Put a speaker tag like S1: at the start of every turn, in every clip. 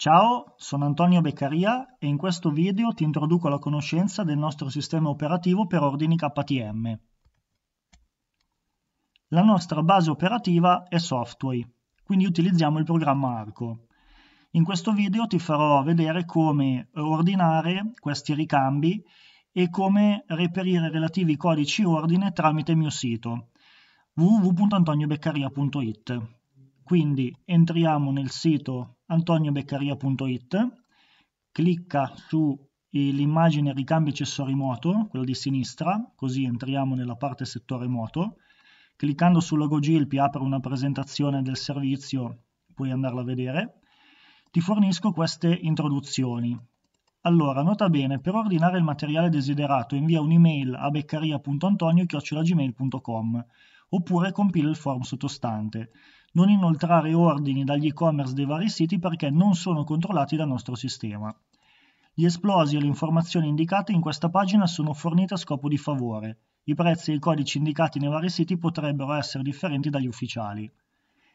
S1: Ciao, sono Antonio Beccaria e in questo video ti introduco alla conoscenza del nostro sistema operativo per ordini KTM. La nostra base operativa è Softway, quindi utilizziamo il programma Arco. In questo video ti farò vedere come ordinare questi ricambi e come reperire relativi codici ordine tramite il mio sito www.antoniobeccaria.it. Quindi entriamo nel sito antoniobeccaria.it, clicca sull'immagine eh, ricambio accessori moto, quello di sinistra, così entriamo nella parte settore moto, cliccando sul logo GILP apre una presentazione del servizio, puoi andarla a vedere, ti fornisco queste introduzioni. Allora, nota bene, per ordinare il materiale desiderato invia un'email a beccaria.antonio.gmail.com oppure compila il form sottostante non inoltrare ordini dagli e-commerce dei vari siti perché non sono controllati dal nostro sistema. Gli esplosi e le informazioni indicate in questa pagina sono fornite a scopo di favore. I prezzi e i codici indicati nei vari siti potrebbero essere differenti dagli ufficiali.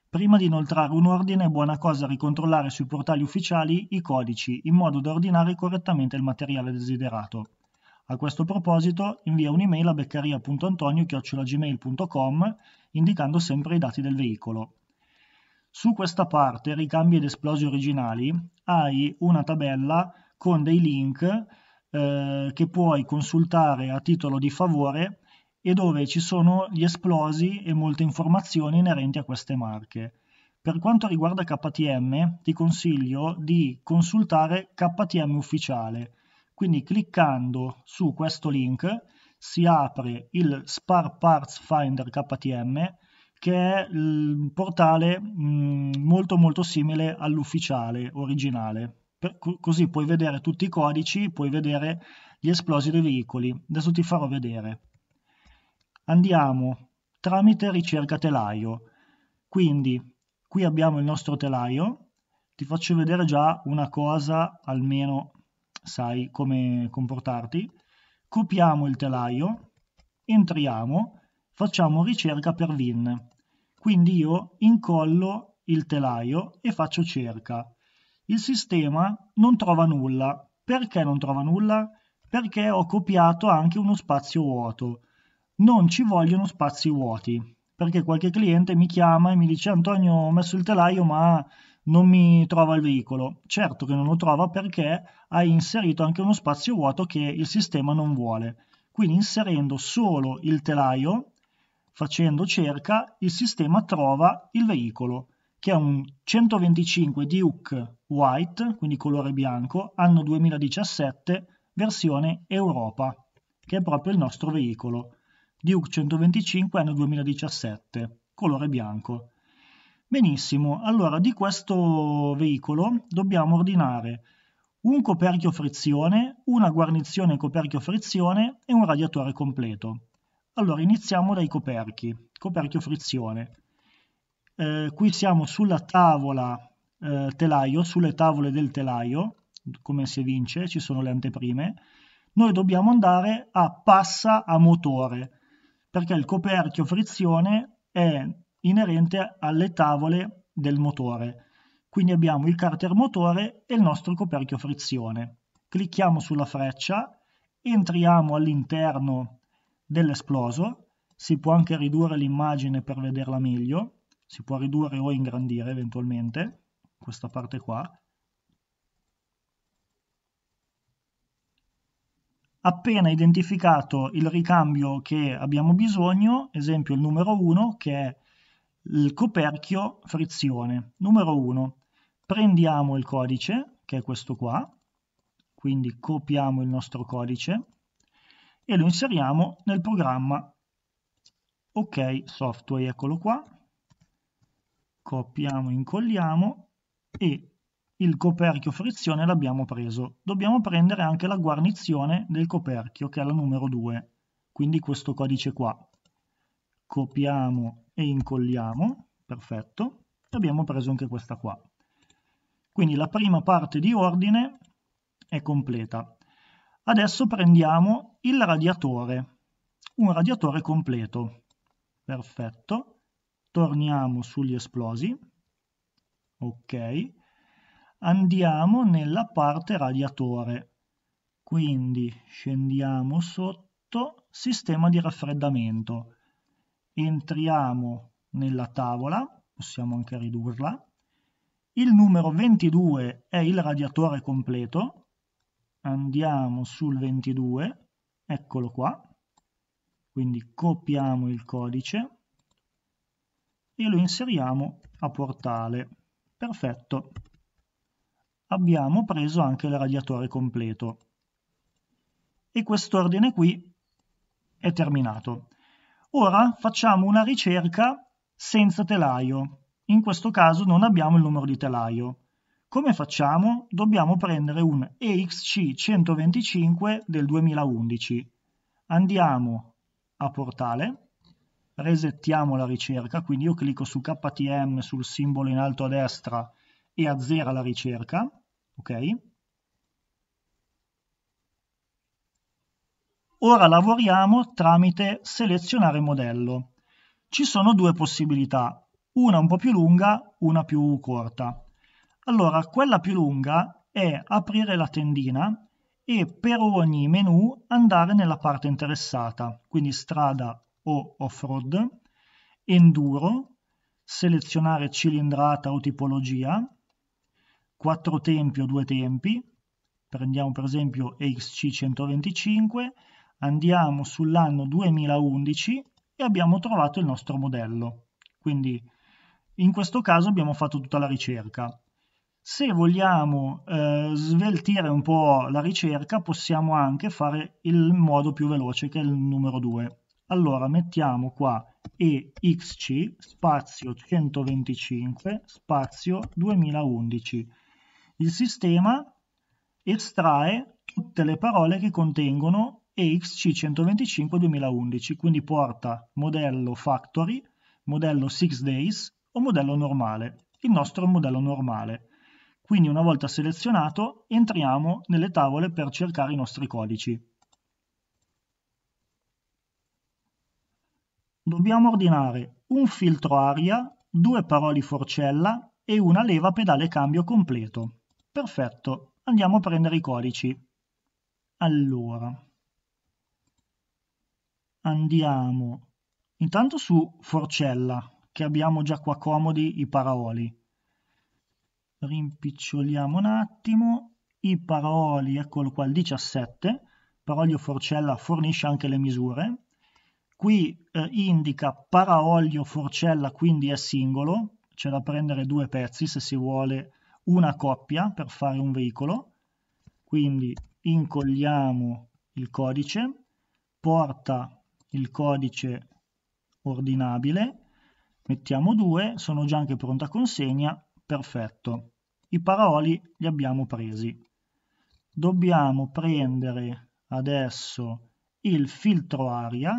S1: Prima di inoltrare un ordine è buona cosa ricontrollare sui portali ufficiali i codici in modo da ordinare correttamente il materiale desiderato. A questo proposito invia un'email a beccaria.antonio.gmail.com indicando sempre i dati del veicolo. Su questa parte, ricambi ed esplosi originali, hai una tabella con dei link eh, che puoi consultare a titolo di favore e dove ci sono gli esplosi e molte informazioni inerenti a queste marche. Per quanto riguarda KTM, ti consiglio di consultare KTM ufficiale. Quindi cliccando su questo link si apre il Spar Parts Finder KTM che è un portale mm, molto molto simile all'ufficiale originale. Per, così puoi vedere tutti i codici, puoi vedere gli esplosi dei veicoli. Adesso ti farò vedere. Andiamo tramite ricerca telaio. Quindi qui abbiamo il nostro telaio. Ti faccio vedere già una cosa, almeno sai come comportarti. Copiamo il telaio, entriamo, facciamo ricerca per VIN. Quindi io incollo il telaio e faccio cerca. Il sistema non trova nulla. Perché non trova nulla? Perché ho copiato anche uno spazio vuoto. Non ci vogliono spazi vuoti, perché qualche cliente mi chiama e mi dice Antonio ho messo il telaio ma non mi trova il veicolo. Certo che non lo trova perché hai inserito anche uno spazio vuoto che il sistema non vuole. Quindi inserendo solo il telaio Facendo cerca, il sistema trova il veicolo, che è un 125 Duke White, quindi colore bianco, anno 2017, versione Europa, che è proprio il nostro veicolo. Duke 125 anno 2017, colore bianco. Benissimo, allora di questo veicolo dobbiamo ordinare un coperchio frizione, una guarnizione coperchio frizione e un radiatore completo. Allora, iniziamo dai coperchi, coperchio frizione. Eh, qui siamo sulla tavola eh, telaio, sulle tavole del telaio, come si evince, ci sono le anteprime. Noi dobbiamo andare a passa a motore, perché il coperchio frizione è inerente alle tavole del motore. Quindi abbiamo il carter motore e il nostro coperchio frizione. Clicchiamo sulla freccia, entriamo all'interno dell'esploso, si può anche ridurre l'immagine per vederla meglio, si può ridurre o ingrandire eventualmente, questa parte qua. Appena identificato il ricambio che abbiamo bisogno, esempio il numero 1 che è il coperchio frizione. Numero 1, prendiamo il codice, che è questo qua, quindi copiamo il nostro codice, e lo inseriamo nel programma ok software eccolo qua copiamo incolliamo e il coperchio frizione l'abbiamo preso dobbiamo prendere anche la guarnizione del coperchio che è la numero 2 quindi questo codice qua copiamo e incolliamo perfetto e abbiamo preso anche questa qua quindi la prima parte di ordine è completa Adesso prendiamo il radiatore, un radiatore completo. Perfetto. Torniamo sugli esplosi. Ok. Andiamo nella parte radiatore. Quindi scendiamo sotto sistema di raffreddamento. Entriamo nella tavola, possiamo anche ridurla. Il numero 22 è il radiatore completo, andiamo sul 22, eccolo qua, quindi copiamo il codice e lo inseriamo a portale. Perfetto. Abbiamo preso anche il radiatore completo. E quest'ordine qui è terminato. Ora facciamo una ricerca senza telaio. In questo caso non abbiamo il numero di telaio. Come facciamo? Dobbiamo prendere un EXC125 del 2011. Andiamo a portale, resettiamo la ricerca, quindi io clicco su KTM sul simbolo in alto a destra e azzera la ricerca, ok? Ora lavoriamo tramite selezionare modello. Ci sono due possibilità, una un po' più lunga, una più corta. Allora, quella più lunga è aprire la tendina e per ogni menu andare nella parte interessata, quindi strada o off-road, enduro, selezionare cilindrata o tipologia, 4 tempi o 2 tempi, prendiamo per esempio XC125, andiamo sull'anno 2011 e abbiamo trovato il nostro modello. Quindi in questo caso abbiamo fatto tutta la ricerca. Se vogliamo eh, sveltire un po' la ricerca, possiamo anche fare il modo più veloce che è il numero 2. Allora, mettiamo qua EXC spazio 125 spazio 2011. Il sistema estrae tutte le parole che contengono EXC 125 2011, quindi porta modello factory, modello 6 days o modello normale, il nostro modello normale. Quindi una volta selezionato entriamo nelle tavole per cercare i nostri codici. Dobbiamo ordinare un filtro aria, due paroli forcella e una leva pedale cambio completo. Perfetto, andiamo a prendere i codici. Allora, andiamo intanto su forcella, che abbiamo già qua comodi i paraoli rimpiccioliamo un attimo, i paroli, eccolo qua, il 17, Paraolio Forcella fornisce anche le misure, qui eh, indica Paraolio Forcella, quindi è singolo, c'è da prendere due pezzi se si vuole una coppia per fare un veicolo, quindi incolliamo il codice, porta il codice ordinabile, mettiamo due sono già anche pronta consegna, perfetto i paroli li abbiamo presi. Dobbiamo prendere adesso il filtro aria,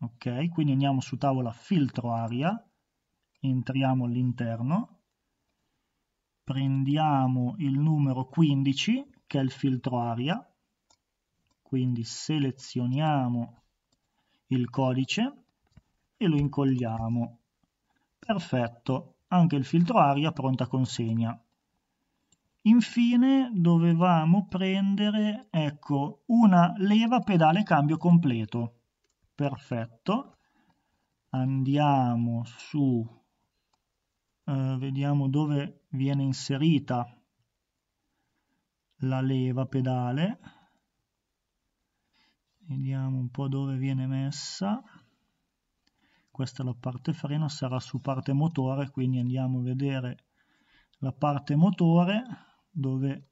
S1: ok? Quindi andiamo su tavola filtro aria, entriamo all'interno, prendiamo il numero 15 che è il filtro aria, quindi selezioniamo il codice e lo incolliamo. Perfetto, anche il filtro aria pronta consegna. Infine dovevamo prendere, ecco, una leva pedale cambio completo. Perfetto. Andiamo su, eh, vediamo dove viene inserita la leva pedale. Vediamo un po' dove viene messa. Questa è la parte freno, sarà su parte motore, quindi andiamo a vedere la parte motore dove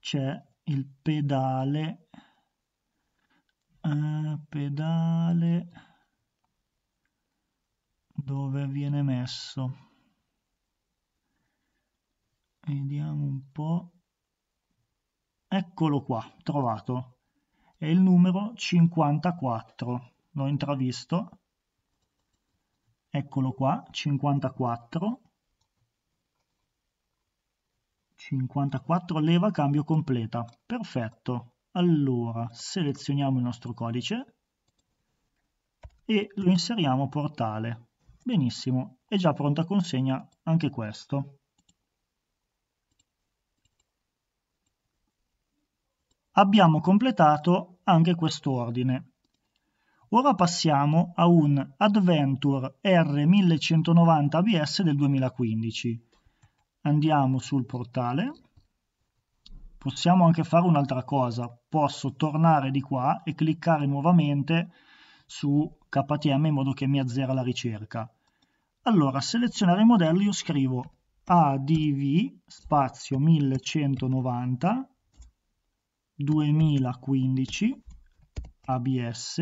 S1: c'è il pedale eh, pedale dove viene messo vediamo un po eccolo qua trovato è il numero 54 l'ho intravisto eccolo qua 54 54 leva cambio completa. Perfetto. Allora, selezioniamo il nostro codice e lo inseriamo portale. Benissimo, è già pronta consegna anche questo. Abbiamo completato anche quest'ordine. Ora passiamo a un Adventure R1190 ABS del 2015 andiamo sul portale, possiamo anche fare un'altra cosa, posso tornare di qua e cliccare nuovamente su KTM in modo che mi azzera la ricerca. Allora, selezionare i modelli, io scrivo ADV spazio 1190 2015 ABS,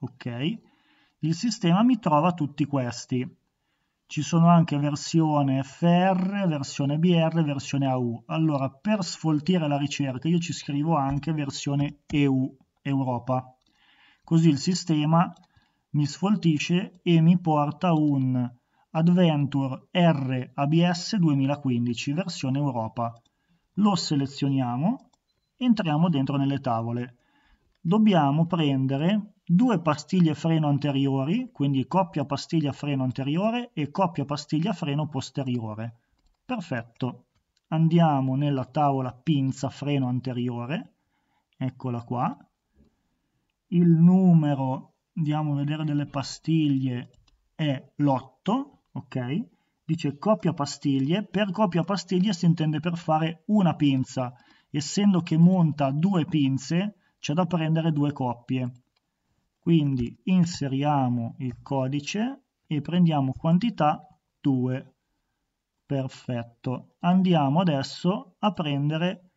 S1: ok? Il sistema mi trova tutti questi. Ci sono anche versione FR, versione BR, versione AU. Allora, per sfoltire la ricerca io ci scrivo anche versione EU, Europa. Così il sistema mi sfoltisce e mi porta un Adventure RABS 2015, versione Europa. Lo selezioniamo, entriamo dentro nelle tavole. Dobbiamo prendere due pastiglie freno anteriori, quindi coppia pastiglia freno anteriore e coppia pastiglia freno posteriore. Perfetto. Andiamo nella tavola pinza freno anteriore, eccola qua. Il numero, andiamo a vedere delle pastiglie, è l'8, ok? Dice coppia pastiglie, per coppia pastiglie si intende per fare una pinza, essendo che monta due pinze c'è da prendere due coppie quindi inseriamo il codice e prendiamo quantità 2. Perfetto. Andiamo adesso a prendere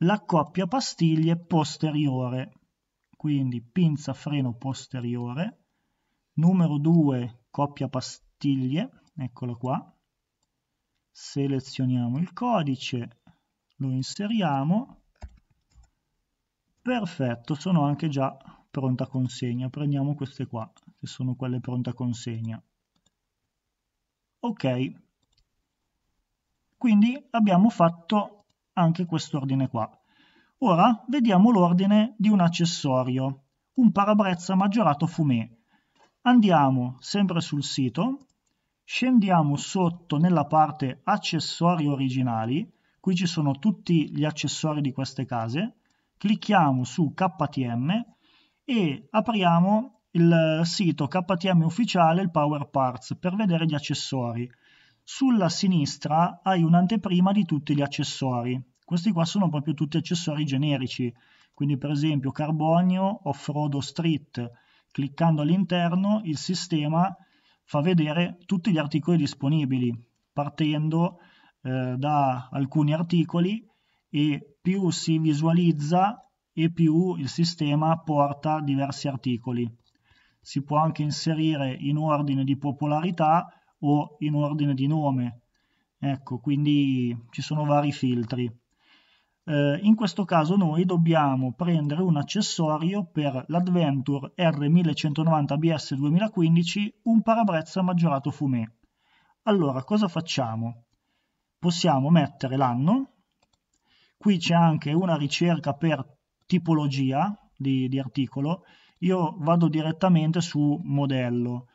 S1: la coppia pastiglie posteriore. Quindi pinza freno posteriore, numero 2 coppia pastiglie, eccolo qua. Selezioniamo il codice, lo inseriamo. Perfetto, sono anche già pronta consegna. Prendiamo queste qua, che sono quelle pronta consegna. Ok, quindi abbiamo fatto anche quest'ordine qua. Ora vediamo l'ordine di un accessorio, un parabrezza maggiorato fumé. Andiamo sempre sul sito, scendiamo sotto nella parte accessori originali, qui ci sono tutti gli accessori di queste case, clicchiamo su KTM e apriamo il sito KTM ufficiale, il Power Parts, per vedere gli accessori. Sulla sinistra hai un'anteprima di tutti gli accessori. Questi qua sono proprio tutti accessori generici, quindi per esempio carbonio, off-road street. Cliccando all'interno il sistema fa vedere tutti gli articoli disponibili, partendo eh, da alcuni articoli e più si visualizza e più il sistema porta diversi articoli. Si può anche inserire in ordine di popolarità o in ordine di nome. Ecco, quindi ci sono vari filtri. Eh, in questo caso noi dobbiamo prendere un accessorio per l'Adventure R1190BS 2015, un parabrezza maggiorato fumé. Allora, cosa facciamo? Possiamo mettere l'anno, qui c'è anche una ricerca per tipologia di, di articolo, io vado direttamente su modello.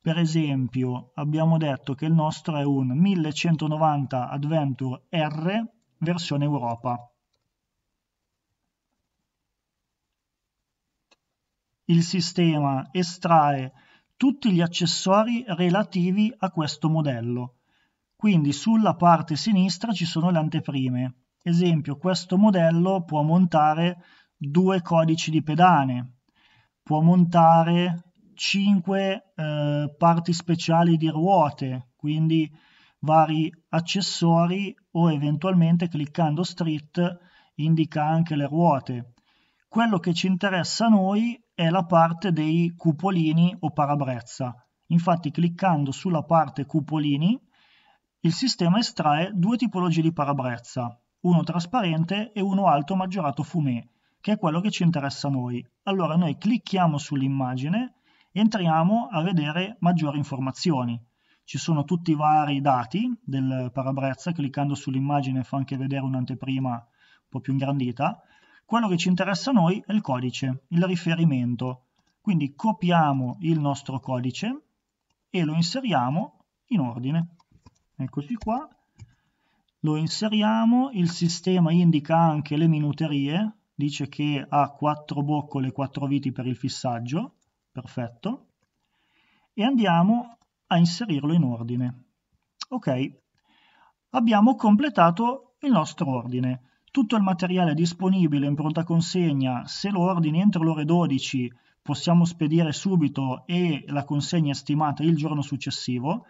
S1: Per esempio abbiamo detto che il nostro è un 1190 Adventure R versione Europa. Il sistema estrae tutti gli accessori relativi a questo modello. Quindi sulla parte sinistra ci sono le anteprime. Esempio, questo modello può montare due codici di pedane, può montare cinque eh, parti speciali di ruote, quindi vari accessori o eventualmente cliccando street indica anche le ruote. Quello che ci interessa a noi è la parte dei cupolini o parabrezza. Infatti cliccando sulla parte cupolini il sistema estrae due tipologie di parabrezza, uno trasparente e uno alto maggiorato fumé, che è quello che ci interessa a noi. Allora noi clicchiamo sull'immagine e entriamo a vedere maggiori informazioni. Ci sono tutti i vari dati del parabrezza, cliccando sull'immagine fa anche vedere un'anteprima un po' più ingrandita. Quello che ci interessa a noi è il codice, il riferimento. Quindi copiamo il nostro codice e lo inseriamo in ordine. Eccoci qua lo inseriamo, il sistema indica anche le minuterie, dice che ha 4 boccole e 4 viti per il fissaggio, perfetto, e andiamo a inserirlo in ordine. Ok, abbiamo completato il nostro ordine. Tutto il materiale è disponibile in pronta consegna, se lo ordini entro le ore 12 possiamo spedire subito e la consegna è stimata il giorno successivo,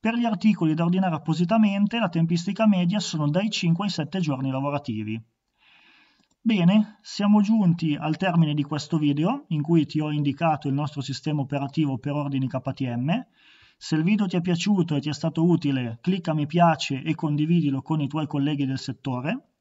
S1: per gli articoli da ordinare appositamente la tempistica media sono dai 5 ai 7 giorni lavorativi. Bene, siamo giunti al termine di questo video in cui ti ho indicato il nostro sistema operativo per ordini KTM. Se il video ti è piaciuto e ti è stato utile, clicca mi piace e condividilo con i tuoi colleghi del settore.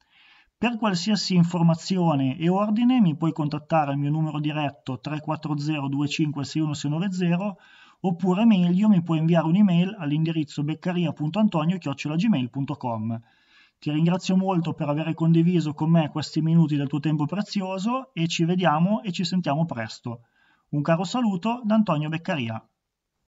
S1: Per qualsiasi informazione e ordine mi puoi contattare al mio numero diretto 340 2561690 oppure meglio mi puoi inviare un'email all'indirizzo beccaria.antonio.gmail.com. Ti ringrazio molto per aver condiviso con me questi minuti del tuo tempo prezioso e ci vediamo e ci sentiamo presto. Un caro saluto da Antonio Beccaria.